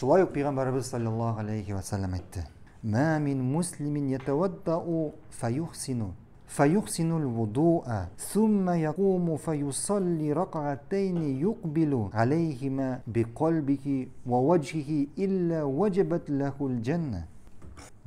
شوية Peygamber Efendimiz sallallahu aleyhi ve sellem etti. مَا مِنْ مُسْلِمٍ يَتَوَدَّعُ فَيُحْسِنُ فيحسن الوضوء ثم يقوم فيصلي ركعتين يقبل عليهما بقلبه ووجهه إلا وجبت له الجنة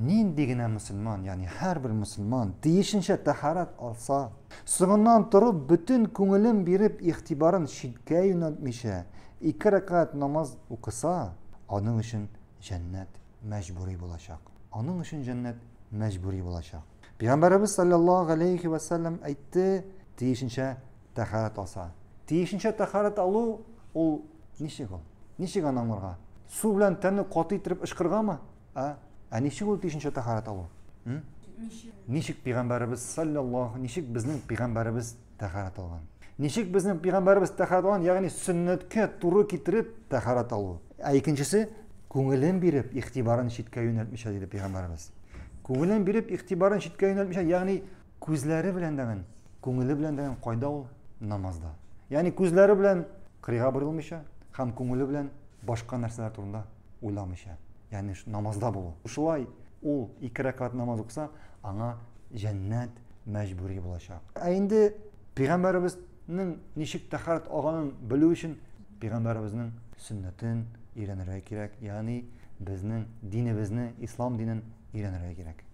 نين دينا مسلمان يعني حارب المسلمان değişinçe taharat alsa sığından durup bütün көңілін беріп ихтибарын шидке yönелтмеше iki rakat namaz okusa Аның үшін жәннат мәжбүри болашақ Аның үшін жәннат мәжбүри болашақ пайғамбарымыз саллаллаһу алейхи ва айтты әйтте, тахарат алса. Тиешенчә тахарат алу ол ничек ул? Ничек аңларга? Су белән тәнне каты иттереп ма А, ә ничек ол тиешенчә тахарат алу? нешек пайғамбарыбыз саллаллаһу, нешек біздің пайғамбарымыз тахарат алған нешек біздің пайғамбарымыз тахарат яғни сүннетке тура келтіріп тахарат алу ә екіншісі көңілін беріп ихтибарын шетке жөнелтмеші дейді пайғамбарымыз көңілін беріп ихтибарын шетке жөнелтмеші яғни көзләре белән деген көңілі белән деген қайда ол намазда яғни көзләре белән қырыйға бұрылмайша һәм көңілі белән башқа нәрселер турында ойламайша яғни намазда болу ушылай ол екі рәкат намаз оқыса аңа жәннат мәжбүри болашақ ә енді пайғамбарымыз ның ничек тахарат алғанын білу үшін пайгамбарыбыздын сүннөтүн үйрөнөргө керек яғни біздің динімізді ислам дінін үйренірге керек